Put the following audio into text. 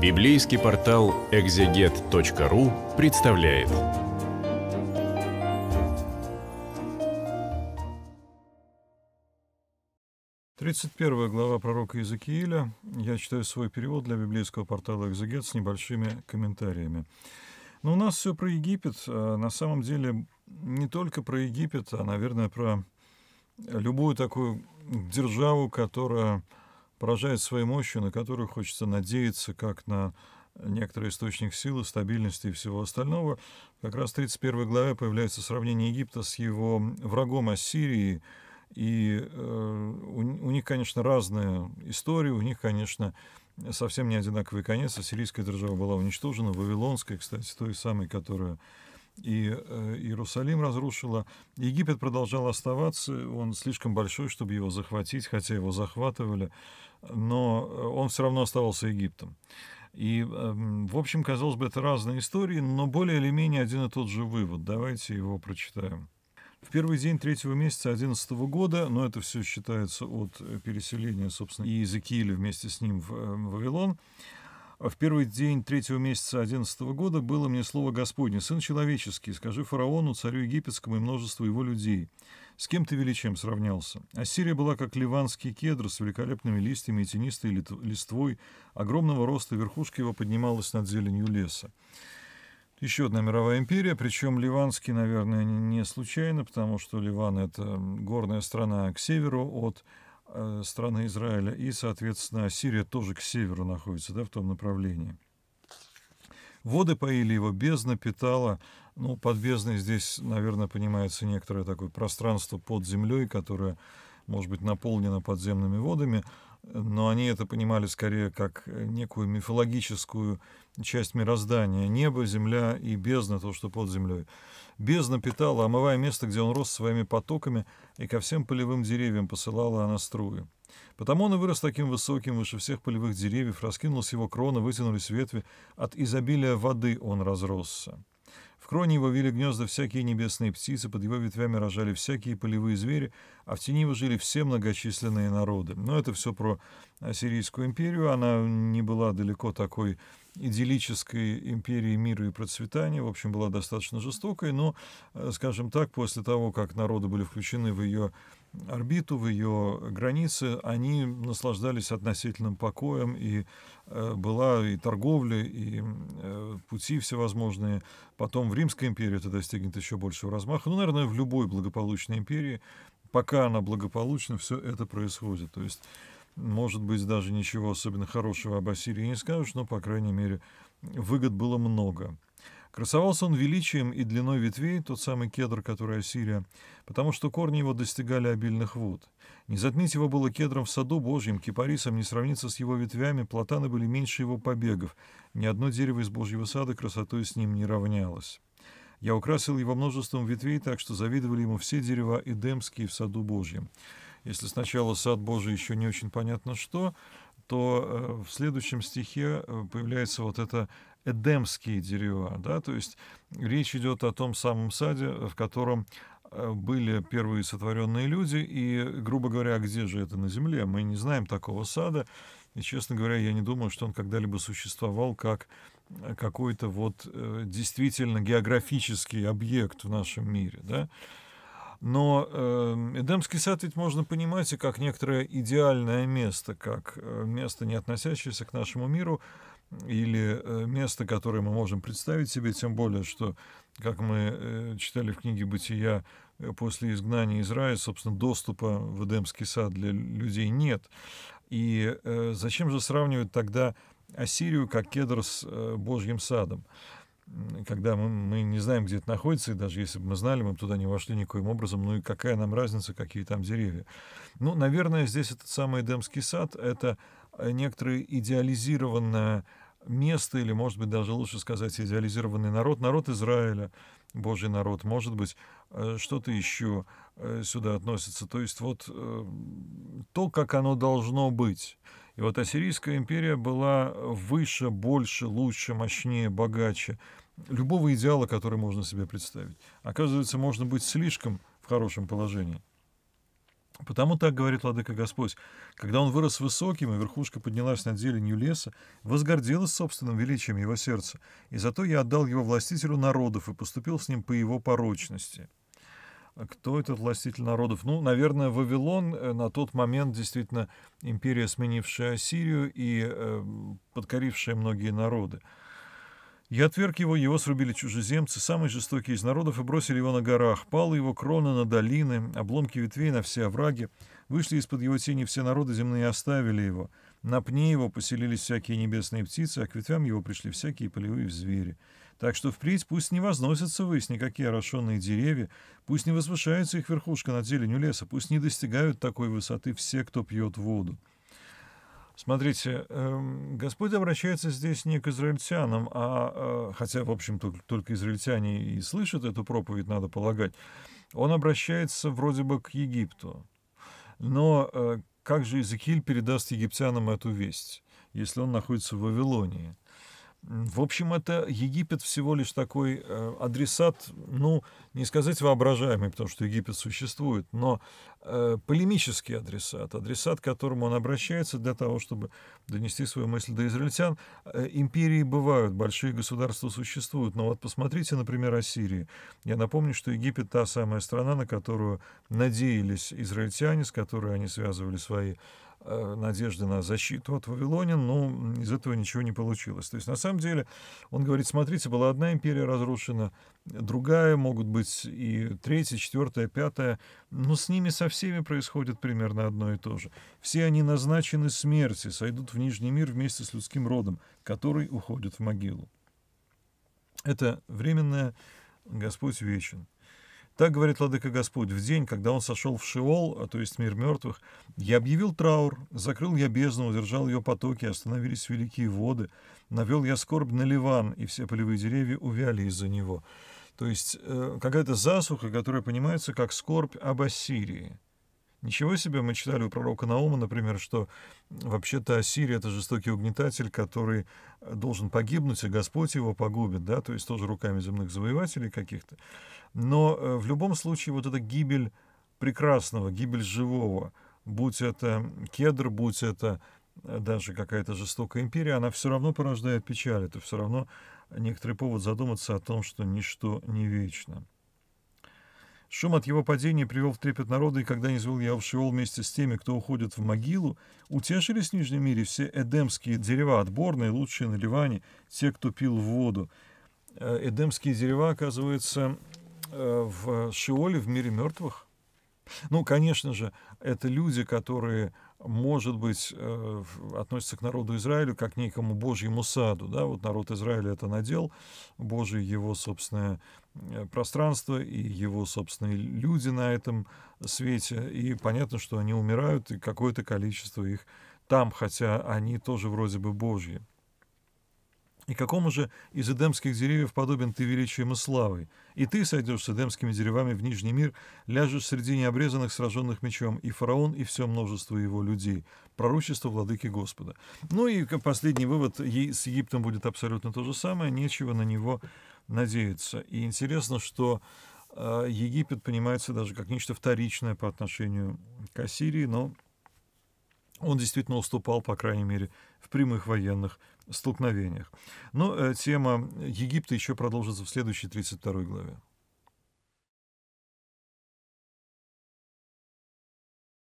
Библейский портал экзегет.ру представляет. Тридцать первая глава пророка Иезекииля. Я читаю свой перевод для библейского портала «Экзегет» с небольшими комментариями. Но у нас все про Египет. А на самом деле не только про Египет, а, наверное, про любую такую державу, которая поражает своей мощью, на которую хочется надеяться, как на э, некоторый источник силы, стабильности и всего остального. Как раз в 31 главе появляется сравнение Египта с его врагом Ассирией, и э, у, у них, конечно, разная история, у них, конечно, совсем не одинаковый конец. Ассирийская держава была уничтожена, Вавилонская, кстати, той самой, которая и э, Иерусалим разрушила. Египет продолжал оставаться, он слишком большой, чтобы его захватить, хотя его захватывали, но э, он все равно оставался Египтом. И, эм, в общем, казалось бы, это разные истории, но более или менее один и тот же вывод. Давайте его прочитаем. В первый день третьего месяца одиннадцатого года, но это все считается от э, переселения, собственно, и Иезекииля вместе с ним в Вавилон, а в первый день третьего месяца одиннадцатого года было мне слово Господне, Сын Человеческий, скажи фараону, царю египетскому и множеству его людей. С кем ты величием сравнялся? Ассирия была как ливанский кедр с великолепными листьями и тенистой листвой. Огромного роста верхушка его поднималась над зеленью леса. Еще одна мировая империя, причем ливанский, наверное, не случайно, потому что Ливан – это горная страна к северу от Э, страны Израиля, и, соответственно, Сирия тоже к северу находится, да, в том направлении. Воды поили его, бездна питала, ну, под бездной здесь, наверное, понимается некоторое такое пространство под землей, которое может быть, наполнена подземными водами, но они это понимали скорее как некую мифологическую часть мироздания. Небо, земля и бездна, то, что под землей. Бездна питала, омывая место, где он рос своими потоками, и ко всем полевым деревьям посылала она струи. Потому он и вырос таким высоким выше всех полевых деревьев, раскинулась его крона, вытянулись ветви, от изобилия воды он разросся кроне его вели гнезда всякие небесные птицы, под его ветвями рожали всякие полевые звери, а в тени его жили все многочисленные народы. Но это все про Ассирийскую империю. Она не была далеко такой идиллической империи мира и процветания, в общем, была достаточно жестокой, но, э, скажем так, после того, как народы были включены в ее орбиту, в ее границы, они наслаждались относительным покоем, и э, была и торговля, и пути всевозможные. Потом в Римской империи это достигнет еще большего размаха. Ну, наверное, в любой благополучной империи, пока она благополучна, все это происходит. То есть, может быть, даже ничего особенно хорошего об Ассирии не скажешь, но, по крайней мере, выгод было много. Красовался он величием и длиной ветвей, тот самый кедр, который Ассирия, потому что корни его достигали обильных вод. Не затмить его было кедром в саду Божьем кипарисом не сравнится с его ветвями, платаны были меньше его побегов. Ни одно дерево из Божьего сада красотой с ним не равнялось. Я украсил его множеством ветвей, так что завидовали ему все дерева эдемские в саду Божьем. Если сначала сад Божий еще не очень понятно что, то э, в следующем стихе э, появляется вот это эдемские деревья, да, то есть речь идет о том самом саде, в котором э, были первые сотворенные люди, и, грубо говоря, где же это на Земле? Мы не знаем такого сада, и, честно говоря, я не думаю, что он когда-либо существовал как э, какой-то вот э, действительно географический объект в нашем мире, да. Но эм, Эдемский сад ведь можно понимать и как некоторое идеальное место, как место, не относящееся к нашему миру, или э, место, которое мы можем представить себе, тем более, что, как мы э, читали в книге «Бытия», э, после изгнания из рая, собственно, доступа в Эдемский сад для людей нет. И зачем же сравнивать тогда Ассирию как кедр с Божьим садом? когда мы, мы не знаем, где это находится, и даже если бы мы знали, мы бы туда не вошли никоим образом, ну и какая нам разница, какие там деревья. Ну, наверное, здесь этот самый Эдемский сад — это некоторое идеализированное место, или, может быть, даже лучше сказать, идеализированный народ, народ Израиля, Божий народ, может быть, э, что-то еще э, сюда относится. То есть вот э, то, как оно должно быть. И вот Ассирийская империя была выше, больше, лучше, мощнее, богаче любого идеала, который можно себе представить. Оказывается, можно быть слишком в хорошем положении. Потому так говорит Владыка Господь, когда он вырос высоким, и верхушка поднялась над зеленью леса, возгордилась собственным величием его сердца, и зато я отдал его властителю народов и поступил с ним по его порочности». А Кто этот властитель народов? Ну, наверное, Вавилон э, на тот момент действительно империя, сменившая Ассирию и э, подкорившая многие народы. Я отверг его, его срубили чужеземцы, самые жестокие из народов, и бросили его на горах. Пала его крона на долины, обломки ветвей на все овраги. Вышли из-под его тени все народы земные и оставили его. На пне его поселились всякие небесные птицы, а к ветвям его пришли всякие полевые звери. Так что впредь пусть не возносятся ввысь никакие орошенные деревья, пусть не возвышается их верхушка над зеленью леса, пусть не достигают такой высоты все, кто пьет воду. Смотрите, эм, Господь обращается здесь не к израильтянам, а э, хотя, в общем, только, только израильтяне и слышат эту проповедь, надо полагать, он обращается вроде бы к Египту. Но э, как же Иезекииль передаст египтянам эту весть, если он находится в Вавилонии? В общем, это Египет всего лишь такой э, адресат, ну, не сказать воображаемый, потому что Египет существует, но э, полемический адресат, адресат, к которому он обращается для того, чтобы донести свою мысль до израильтян. Э, империи бывают, большие государства существуют, но вот посмотрите, например, о Сирии. Я напомню, что Египет та самая страна, на которую надеялись израильтяне, с которой они связывали свои Э, надежды на защиту от Вавилонин, но из этого ничего не получилось. То есть, на самом деле, он говорит, смотрите, была одна империя разрушена, другая, могут быть и третья, четвертая, пятая, но с ними со всеми происходит примерно одно и то же. Все они назначены смерти, сойдут в Нижний мир вместе с людским родом, который уходит в могилу. Это временное Господь вечен. Так говорит Ладыка Господь, в день, когда он сошел в Шиол, а то есть мир мертвых, я объявил траур, закрыл я бездну, удержал ее потоки, остановились великие воды, навел я скорбь на Ливан, и все полевые деревья увяли из-за него. То есть э, какая-то засуха, которая понимается как скорбь об Ассирии. Ничего себе, мы читали у пророка Наума, например, что вообще-то Ассирия — это жестокий угнетатель, который э, должен погибнуть, и Господь его погубит, да, то есть тоже руками земных завоевателей каких-то. Но э, в любом случае вот эта гибель прекрасного, гибель живого, будь это кедр, будь это э, даже какая-то жестокая империя, она все равно порождает печаль, это все равно некоторый повод задуматься о том, что ничто не вечно. Шум от его падения привел в трепет народа, и когда низвел я в Шиол вместе с теми, кто уходит в могилу, утешились в Нижнем мире все эдемские дерева, отборные, лучшие на Ливане, те, кто пил воду. Э, эдемские дерева, оказывается, э, в Шиоле, в мире мертвых. Ну, конечно же, это люди, которые может быть, э, относится к народу Израилю как к некому Божьему саду. Да? Вот народ Израиля — это надел Божий, его собственное э, пространство и его собственные люди на этом свете. И понятно, что они умирают, и какое-то количество их там, хотя они тоже вроде бы Божьи и какому же из эдемских деревьев подобен ты величием и славой? И ты сойдешь с эдемскими деревами в Нижний мир, ляжешь среди необрезанных, сраженных мечом, и фараон, и все множество его людей. Пророчество владыки Господа. Ну и последний вывод, с Египтом будет абсолютно то же самое, нечего на него надеяться. И интересно, что э, Египет понимается даже как нечто вторичное по отношению к Ассирии, но он действительно уступал, по крайней мере, в прямых военных столкновениях. Но э, тема Египта еще продолжится в следующей 32 главе.